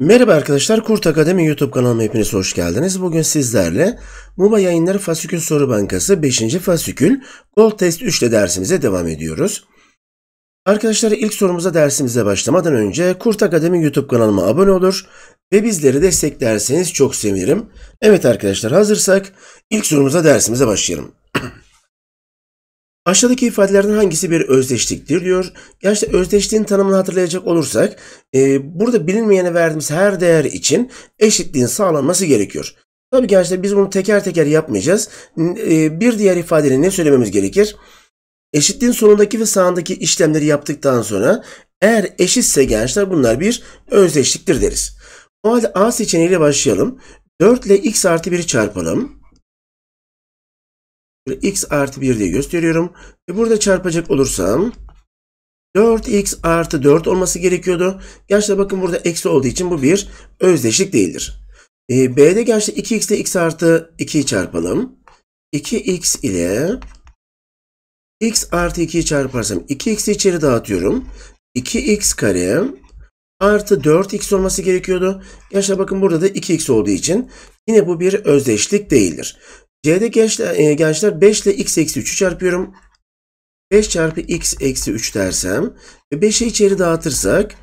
Merhaba arkadaşlar, Kurt Akademi YouTube kanalıma hepiniz hoş geldiniz. Bugün sizlerle MUBA Yayınları Fasikül Soru Bankası 5. Fasikül Gol Test 3 ile dersimize devam ediyoruz. Arkadaşlar ilk sorumuza dersimize başlamadan önce Kurt Akademi YouTube kanalıma abone olur ve bizleri desteklerseniz çok sevinirim. Evet arkadaşlar hazırsak ilk sorumuza dersimize başlayalım. Aşağıdaki ifadelerden hangisi bir özdeşliktir diyor. Gerçi özdeşliğin tanımını hatırlayacak olursak e, burada bilinmeyene verdiğimiz her değer için eşitliğin sağlanması gerekiyor. Tabii gençler biz bunu teker teker yapmayacağız. E, bir diğer ifadeyle ne söylememiz gerekir? Eşitliğin sonundaki ve sağındaki işlemleri yaptıktan sonra eğer eşitse gençler bunlar bir özdeşliktir deriz. O halde A seçeneğiyle başlayalım. 4 ile x artı 1'i çarpalım x artı 1 diye gösteriyorum. Ve burada çarpacak olursam 4x artı 4 olması gerekiyordu. Gerçi bakın burada eksi olduğu için bu bir özdeşlik değildir. E, B'de gerçi 2x ile x artı 2'yi çarpalım. 2x ile x artı 2'yi çarparsam 2x'i içeri dağıtıyorum. 2x kare artı 4x olması gerekiyordu. Gerçi bakın burada da 2x olduğu için yine bu bir özdeşlik değildir. C'de gençler, e, gençler 5 ile x eksi 3'ü çarpıyorum. 5 çarpı x eksi 3 dersem ve 5'i içeri dağıtırsak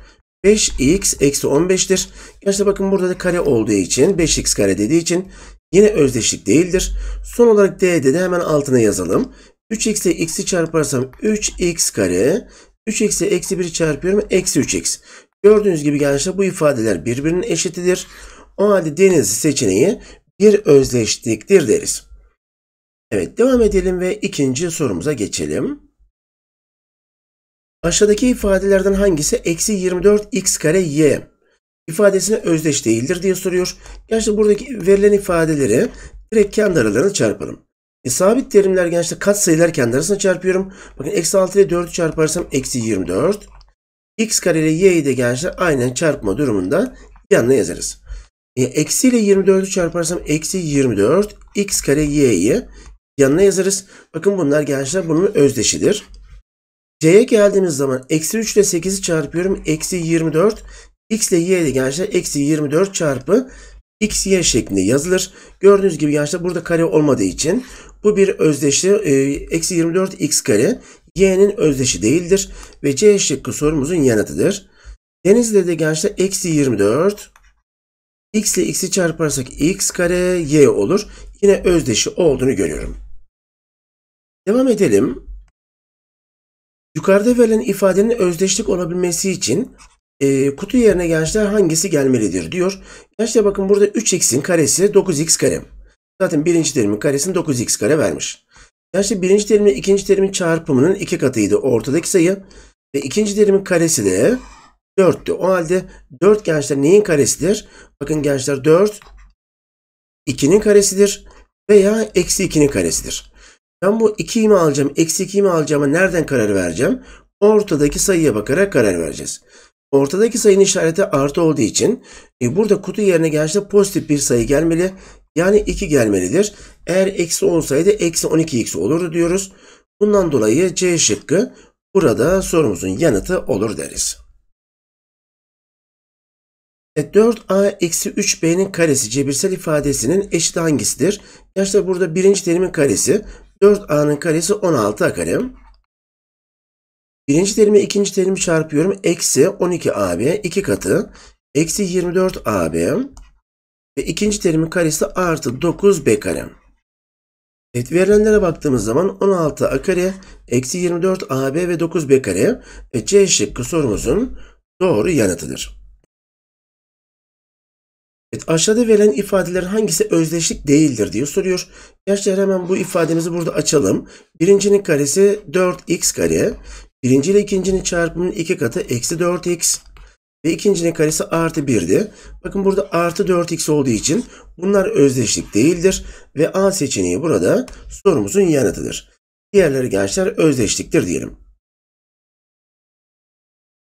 5x eksi 15'tir. Gençler bakın burada da kare olduğu için 5x kare dediği için yine özdeşlik değildir. Son olarak D'de de hemen altına yazalım. 3x ile x'i çarparsam 3x kare 3 eksi eksi 1 çarpıyorum. Eksi 3x. Gördüğünüz gibi gençler bu ifadeler birbirinin eşitidir. O halde deniz seçeneği bir özdeşliktir deriz. Evet devam edelim ve ikinci sorumuza geçelim. Aşağıdaki ifadelerden hangisi eksi 24x kare y ifadesine özdeş değildir diye soruyor. Gerçi buradaki verilen ifadeleri direkt kendi aralarına çarpalım. E, sabit terimler gençte kat sayılar kendi arasına çarpıyorum. Bakın eksi 6 ile 4'ü çarparsam eksi 24. X kare ile y'yi de gençler aynen çarpma durumunda yanına yazarız. E, eksi ile 24'ü çarparsam eksi 24 x kare y'yi yanına yazarız. Bakın bunlar gençler bunun özdeşidir. C'ye geldiğimiz zaman eksi 3 ile 8'i çarpıyorum. Eksi 24. X ile Y ile gençler eksi 24 çarpı X, Y şeklinde yazılır. Gördüğünüz gibi gençler burada kare olmadığı için bu bir özdeşi e, eksi 24 X kare Y'nin özdeşi değildir. Ve C şıkkı sorumuzun yanıtıdır. Denizli'de gençler eksi 24 X ile X'i çarparsak X kare Y olur. Yine özdeşi olduğunu görüyorum. Devam edelim. Yukarıda verilen ifadenin özdeşlik olabilmesi için e, kutu yerine gençler hangisi gelmelidir diyor. Gençler bakın burada 3x'in karesi 9x kare. Zaten birinci terimin karesini 9x kare vermiş. Gençler birinci terimle ikinci terimin çarpımının iki katıydı ortadaki sayı. Ve ikinci terimin karesi de 4'tü. O halde 4 gençler neyin karesidir? Bakın gençler 4 2'nin karesidir veya eksi 2'nin karesidir. Ben bu 2'yi mi alacağım, eksi 2'yi mi alacağıma nereden karar vereceğim? Ortadaki sayıya bakarak karar vereceğiz. Ortadaki sayının işareti artı olduğu için e, burada kutu yerine gençler pozitif bir sayı gelmeli. Yani 2 gelmelidir. Eğer eksi 10 sayıydı eksi 12x olur diyoruz. Bundan dolayı C şıkkı burada sorumuzun yanıtı olur deriz. E, 4a eksi 3b'nin karesi cebirsel ifadesinin eşit hangisidir? Gençler burada birinci terimin karesi 4a'nın karesi 16a karem. Birinci terimi ikinci terimi çarpıyorum. Eksi 12ab iki katı. Eksi 24ab ve ikinci terimin karesi artı 9b kare. Evet verilenlere baktığımız zaman 16 a kare eksi 24 ab ve 9 b kare ve c şıkkı sorumuzun doğru yanıtıdır. Evet, aşağıda verilen ifadelerin hangisi özdeşlik değildir diye soruyor. Gençler hemen bu ifademizi burada açalım. Birincinin karesi 4x kare. Birinci ile ikincinin çarpımının iki katı eksi 4x. Ve ikincinin karesi artı 1'di. Bakın burada artı 4x olduğu için bunlar özdeşlik değildir. Ve A seçeneği burada sorumuzun yanıtıdır. Diğerleri gençler özdeşliktir diyelim.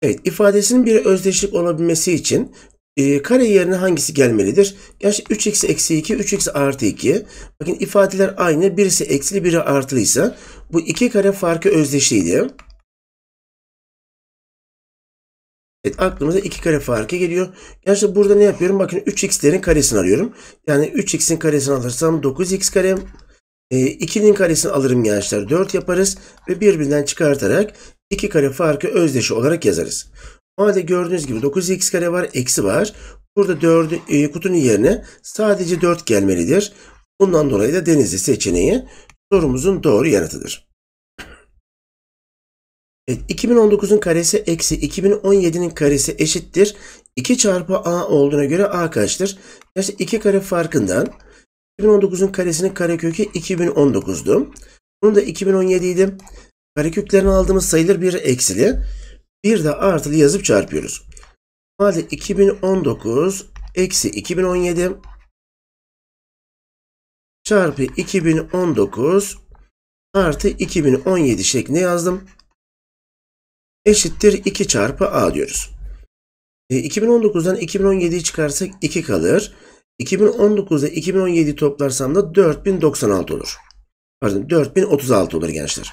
Evet ifadesinin bir özdeşlik olabilmesi için e, kare yerine hangisi gelmelidir? Gerçi 3x eksi 2, 3x artı 2. Bakın ifadeler aynı. Birisi eksili, biri artılıysa bu iki kare farkı özdeşiydi. Evet aklımıza iki kare farkı geliyor. Gerçi burada ne yapıyorum? Bakın 3x'lerin karesini arıyorum. Yani 3x'in karesini alırsam 9x kare. E, ee, 2'nin karesini alırım gençler. 4 yaparız ve birbirinden çıkartarak iki kare farkı özdeşi olarak yazarız. Ama de gördüğünüz gibi 9x kare var, eksi var. Burada 4, e, kutunun yerine sadece 4 gelmelidir. Bundan dolayı da denizli seçeneği sorumuzun doğru yanıtıdır. Evet, 2019'un karesi eksi 2017'nin karesi eşittir. 2 çarpı a olduğuna göre a kaçtır? Yani 2 kare farkından 2019'un karesinin karekökü 2019'du. Bunun da 2017 idi. Kareköklerini aldığımız sayılır bir eksili. Bir de artılı yazıp çarpıyoruz. Madde 2019 eksi 2017 çarpı 2019 artı 2017 şeklinde yazdım. Eşittir 2 çarpı A diyoruz. 2019'dan e, 2017'yi çıkarsak 2 kalır. 2019'da 2017'yi toplarsam da 4096 olur. Pardon 4036 olur gençler.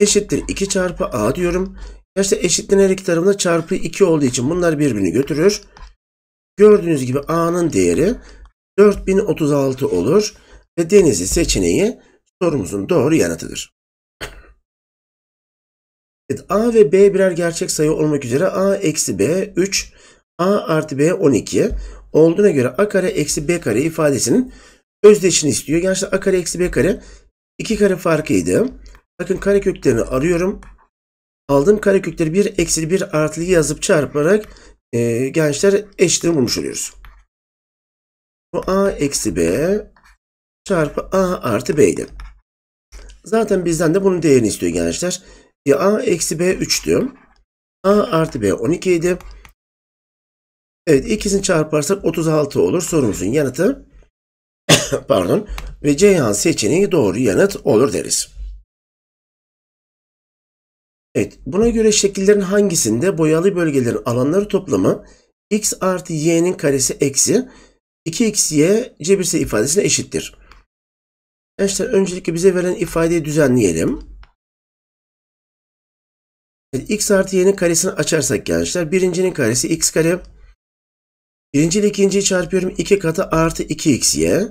Eşittir 2 çarpı A diyorum. İşte eşitlenerek tarafında çarpı 2 olduğu için bunlar birbirini götürür. Gördüğünüz gibi A'nın değeri 4036 olur ve denizi seçeneği sorumuzun doğru yanıtıdır. Evet, A ve B birer gerçek sayı olmak üzere A eksi B 3, A artı B 12 olduğuna göre A kare eksi B kare ifadesinin özdeşini istiyor. Gerçi A kare eksi B kare 2 kare farkıydı. Bakın kare köklerini arıyorum aldığım karekökleri bir eksi bir artı yazıp çarparak e, gençler eşitini bulmuş oluyoruz. Bu a eksi b çarpı a artı b'ydi. Zaten bizden de bunun değerini istiyor gençler. Ya e, a eksi b 3'tü. a artı b 12 idi. Evet ikisini çarparsak 36 olur. Sorumuzun yanıtı pardon ve Ceyhan seçeneği doğru yanıt olur deriz. Evet, buna göre şekillerin hangisinde boyalı bölgelerin alanları toplamı x artı y'nin karesi eksi 2xy cebirsel ifadesine eşittir. Gençler öncelikle bize verilen ifadeyi düzenleyelim. Evet, x artı y'nin karesini açarsak gençler birincinin karesi x kare. Birinci ile ikinciyi çarpıyorum 2 katı artı 2xy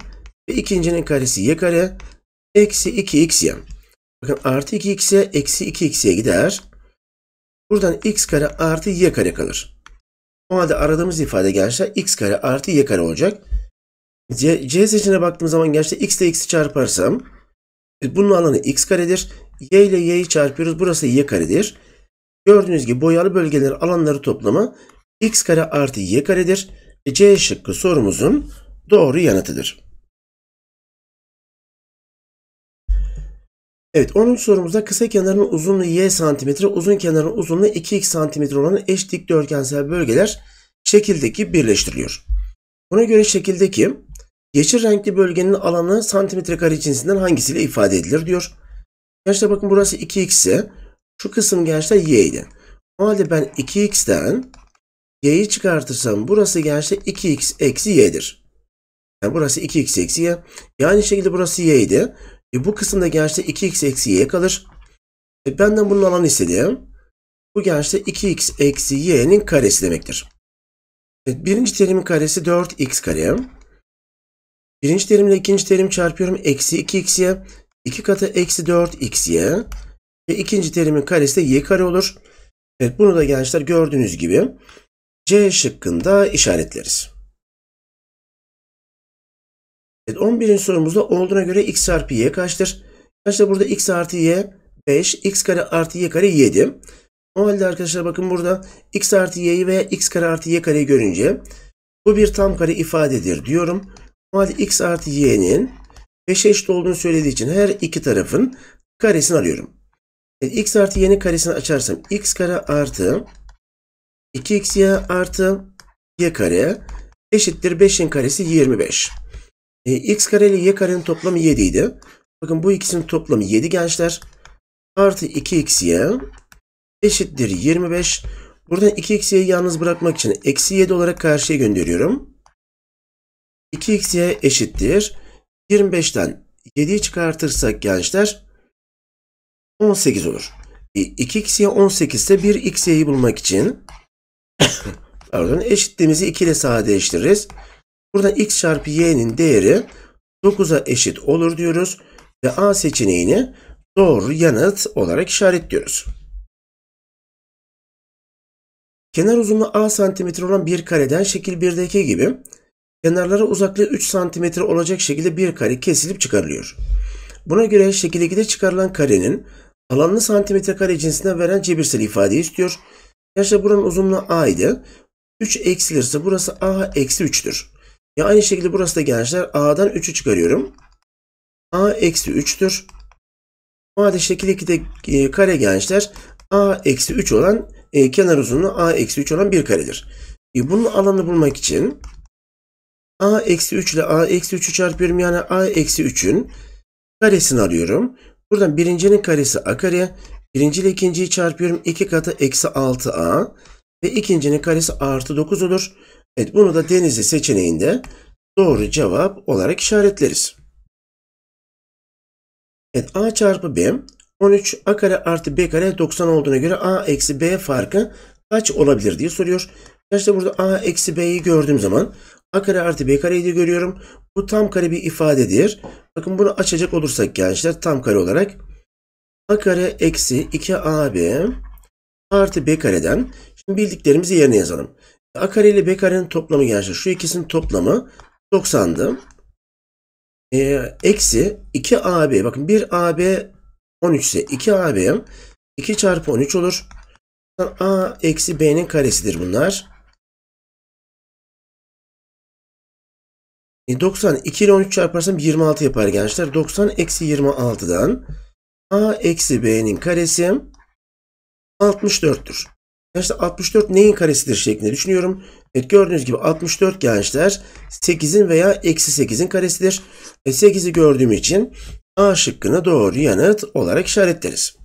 ve ikincinin karesi y kare eksi 2xy. Bakın artı 2x'e eksi 2x'e gider. Buradan x kare artı y kare kalır. O halde aradığımız ifade gençler x kare artı y kare olacak. C, C seçeneğine baktığım zaman gençler x ile x'i çarparsam bunun alanı x karedir. Y ile y'yi çarpıyoruz. Burası y karedir. Gördüğünüz gibi boyalı bölgelerin alanları toplamı x kare artı y karedir. C şıkkı sorumuzun doğru yanıtıdır. Evet 10. sorumuzda kısa kenarın uzunluğu y santimetre, uzun kenarın uzunluğu 2x santimetre olan eş dikdörtgensel bölgeler şekildeki birleştiriliyor. Buna göre şekildeki yeşil renkli bölgenin alanı santimetre kare cinsinden hangisiyle ifade edilir diyor. Gençler bakın burası 2x ise şu kısım gençler y idi. O halde ben 2x'ten y'yi çıkartırsam burası gençler 2x eksi y'dir. Yani burası 2x eksi y. Yani şekilde burası y'ydi. E bu kısımda gençte 2x eksi y kalır. E benden bunun alanı istediğim. Bu gençte 2x eksi y'nin karesi demektir. Evet, birinci terimin karesi 4x kare. Birinci terimle ikinci terim çarpıyorum. Eksi 2 xy 2 katı eksi 4 xy Ve ikinci terimin karesi de y kare olur. Evet bunu da gençler gördüğünüz gibi C şıkkında işaretleriz. Evet, 11. sorumuzda olduğuna göre x artı y kaçtır? Arkadaşlar burada x artı y 5, x kare artı y kare 7. O halde arkadaşlar bakın burada x artı y'yi veya x kare artı y kareyi görünce bu bir tam kare ifadedir diyorum. O halde x artı y'nin 5'e eşit olduğunu söylediği için her iki tarafın karesini alıyorum. Yani x artı y'nin karesini açarsam x kare artı 2xy artı y kare eşittir 5'in karesi 25. E, x kare ile y karenin toplamı 7 idi. Bakın bu ikisinin toplamı 7 gençler. Artı 2xy eşittir 25. Buradan 2xy'yi yalnız bırakmak için eksi 7 olarak karşıya gönderiyorum. 2xy eşittir. 25'ten 7'yi çıkartırsak gençler 18 olur. E, 2xy 18 ise 1xy'yi bulmak için pardon eşitliğimizi 2 ile sadeleştiririz. Burada x çarpı y'nin değeri 9'a eşit olur diyoruz. Ve A seçeneğini doğru yanıt olarak işaretliyoruz. Kenar uzunluğu A santimetre olan bir kareden şekil 1'deki gibi kenarlara uzaklığı 3 santimetre olacak şekilde bir kare kesilip çıkarılıyor. Buna göre şekil 2'de çıkarılan karenin alanını santimetre kare cinsinden veren cebirsel ifade istiyor. Gerçi buranın uzunluğu A idi. 3 eksilirse burası A eksi 3'tür. Ya aynı şekilde burası da gençler A'dan 3'ü çıkarıyorum. A eksi 3'tür. O halde şekil 2'de e, kare gençler A eksi 3 olan e, kenar uzunluğu A eksi 3 olan bir karedir. E, bunun alanını bulmak için A eksi 3 ile A eksi 3'ü çarpıyorum. Yani A eksi 3'ün karesini alıyorum. Buradan birincinin karesi A kare. Birinci ile ikinciyi çarpıyorum. 2 katı eksi 6A. Ve ikincinin karesi artı 9 olur. Evet bunu da Denizli seçeneğinde doğru cevap olarak işaretleriz. Evet A çarpı B 13 A kare artı B kare 90 olduğuna göre A eksi B farkı kaç olabilir diye soruyor. İşte burada A eksi B'yi gördüğüm zaman A kare artı B kareyi de görüyorum. Bu tam kare bir ifadedir. Bakın bunu açacak olursak gençler tam kare olarak A kare eksi 2AB artı B kareden şimdi bildiklerimizi yerine yazalım. A kare ile B karenin toplamı gençler. Şu ikisinin toplamı 90'dı. Ee, eksi 2AB. Bakın 1AB 13 ise 2AB 2 çarpı 13 olur. A eksi B'nin karesidir bunlar. E 90 2 ile 13 çarparsam 26 yapar gençler. 90 eksi 26'dan A eksi B'nin karesi 64'tür. Arkadaşlar 64 neyin karesidir şeklinde düşünüyorum. Evet gördüğünüz gibi 64 gençler 8'in veya eksi 8'in karesidir. E 8'i gördüğüm için A şıkkını doğru yanıt olarak işaretleriz.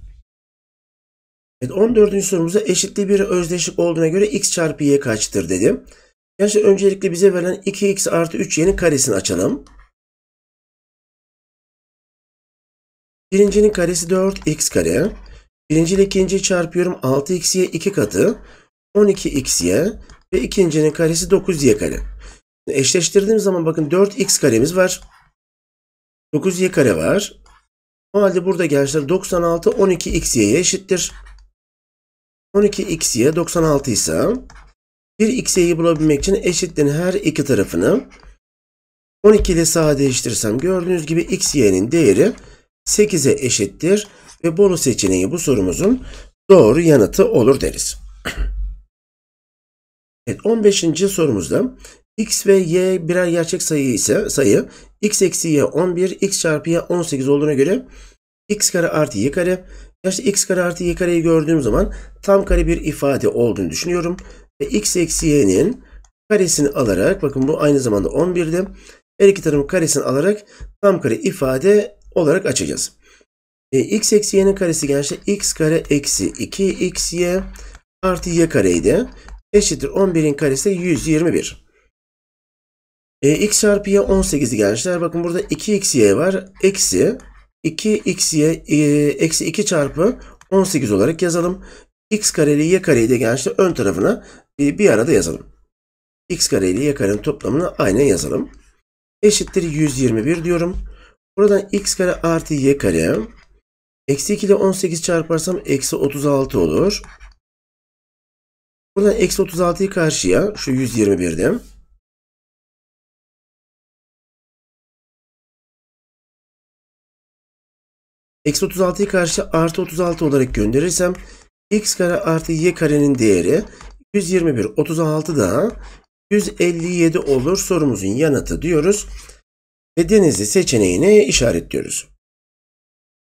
Evet 14. Sorumuza eşitliği bir özdeşlik olduğuna göre x çarpı y kaçtır dedim. Gençler öncelikle bize verilen 2x artı 3y'nin karesini açalım. Birincinin karesi 4x kare. Birinci ile ikinciyi çarpıyorum. 6x'ye 2 katı. 12x'ye ve ikincinin karesi 9y kare. Eşleştirdiğim zaman bakın 4x karemiz var. 9y kare var. O halde burada gençler 96 12xy'ye eşittir. 12xy 96 ise 1xy'yi bulabilmek için eşitliğin her iki tarafını 12 ile sağa değiştirsem gördüğünüz gibi xy'nin değeri 8'e eşittir ve bonus seçeneği bu sorumuzun doğru yanıtı olur deriz. Evet 15. sorumuzda x ve y birer gerçek sayı ise sayı x eksi y 11 x çarpı y 18 olduğuna göre x kare artı y kare işte x kare artı y kareyi gördüğüm zaman tam kare bir ifade olduğunu düşünüyorum. Ve x eksi y'nin karesini alarak bakın bu aynı zamanda 11'di. Her iki tarafın karesini alarak tam kare ifade olarak açacağız. E, x eksi y'nin karesi gençler x kare eksi 2 x y artı y kareydi. Eşittir 11'in karesi 121. E, x çarpı y 18 gençler. Bakın burada 2xy var. Eksi 2xy e, eksi 2 çarpı 18 olarak yazalım. x kareli y kareyi de gençler ön tarafına e, bir arada yazalım. x kareli y karenin toplamını aynı yazalım. Eşittir 121 diyorum. Buradan x kare artı y kare Eksi 2 ile 18 çarparsam eksi 36 olur. Buradan eksi 36'yı karşıya şu 121'de. Eksi 36'yı karşı artı 36 olarak gönderirsem x kare artı y karenin değeri 121. 36 daha 157 olur sorumuzun yanıtı diyoruz. Ve denizli seçeneğini işaretliyoruz.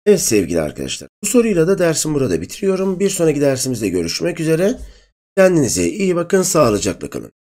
Evet sevgili arkadaşlar. Bu soruyla da dersim burada bitiriyorum. Bir sonraki dersimizde görüşmek üzere. Kendinize iyi bakın, sağlıcakla kalın.